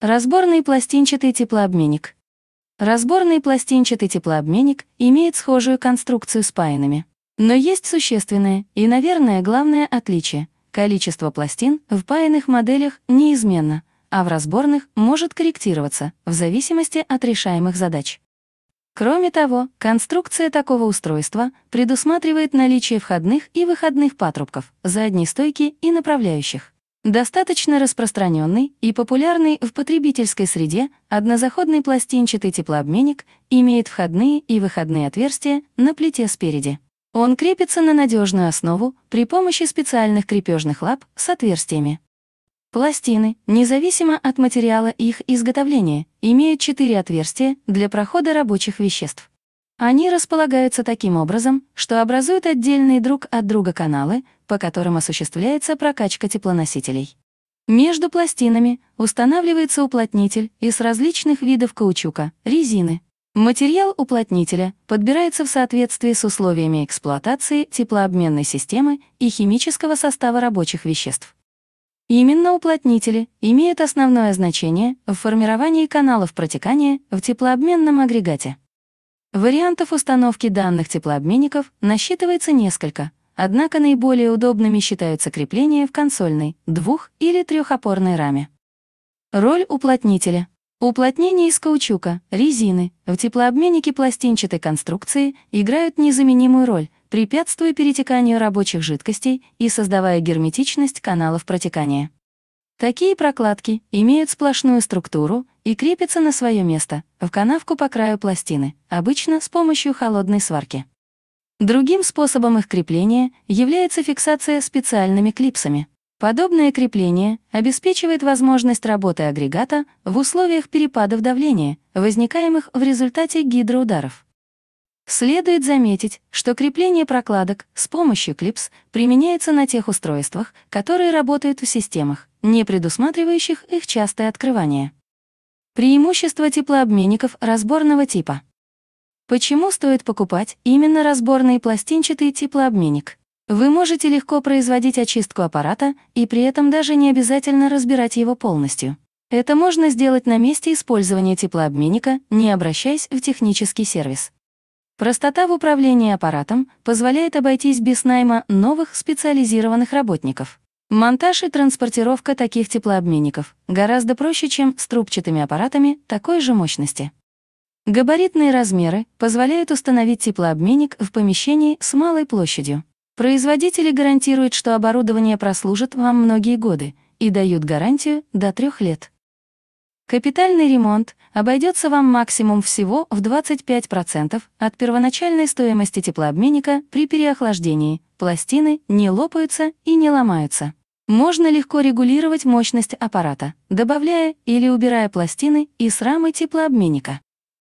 Разборный пластинчатый теплообменник. Разборный пластинчатый теплообменник имеет схожую конструкцию с паинами. Но есть существенное и, наверное, главное отличие. Количество пластин в паяных моделях неизменно, а в разборных может корректироваться в зависимости от решаемых задач. Кроме того, конструкция такого устройства предусматривает наличие входных и выходных патрубков, задней стойки и направляющих. Достаточно распространенный и популярный в потребительской среде однозаходный пластинчатый теплообменник имеет входные и выходные отверстия на плите спереди. Он крепится на надежную основу при помощи специальных крепежных лап с отверстиями. Пластины, независимо от материала их изготовления, имеют четыре отверстия для прохода рабочих веществ. Они располагаются таким образом, что образуют отдельные друг от друга каналы, по которым осуществляется прокачка теплоносителей. Между пластинами устанавливается уплотнитель из различных видов каучука, резины. Материал уплотнителя подбирается в соответствии с условиями эксплуатации теплообменной системы и химического состава рабочих веществ. Именно уплотнители имеют основное значение в формировании каналов протекания в теплообменном агрегате. Вариантов установки данных теплообменников насчитывается несколько, однако наиболее удобными считаются крепления в консольной, двух- или трехопорной раме. Роль уплотнителя. Уплотнение из каучука, резины, в теплообменнике пластинчатой конструкции играют незаменимую роль, препятствуя перетеканию рабочих жидкостей и создавая герметичность каналов протекания. Такие прокладки имеют сплошную структуру и крепятся на свое место, в канавку по краю пластины, обычно с помощью холодной сварки. Другим способом их крепления является фиксация специальными клипсами. Подобное крепление обеспечивает возможность работы агрегата в условиях перепадов давления, возникаемых в результате гидроударов. Следует заметить, что крепление прокладок с помощью клипс применяется на тех устройствах, которые работают в системах, не предусматривающих их частое открывание. Преимущество теплообменников разборного типа. Почему стоит покупать именно разборный пластинчатый теплообменник? Вы можете легко производить очистку аппарата и при этом даже не обязательно разбирать его полностью. Это можно сделать на месте использования теплообменника, не обращаясь в технический сервис. Простота в управлении аппаратом позволяет обойтись без найма новых специализированных работников. Монтаж и транспортировка таких теплообменников гораздо проще, чем с трубчатыми аппаратами такой же мощности. Габаритные размеры позволяют установить теплообменник в помещении с малой площадью. Производители гарантируют, что оборудование прослужит вам многие годы и дают гарантию до трех лет. Капитальный ремонт обойдется вам максимум всего в 25% от первоначальной стоимости теплообменника при переохлаждении, пластины не лопаются и не ломаются. Можно легко регулировать мощность аппарата, добавляя или убирая пластины из рамы теплообменника.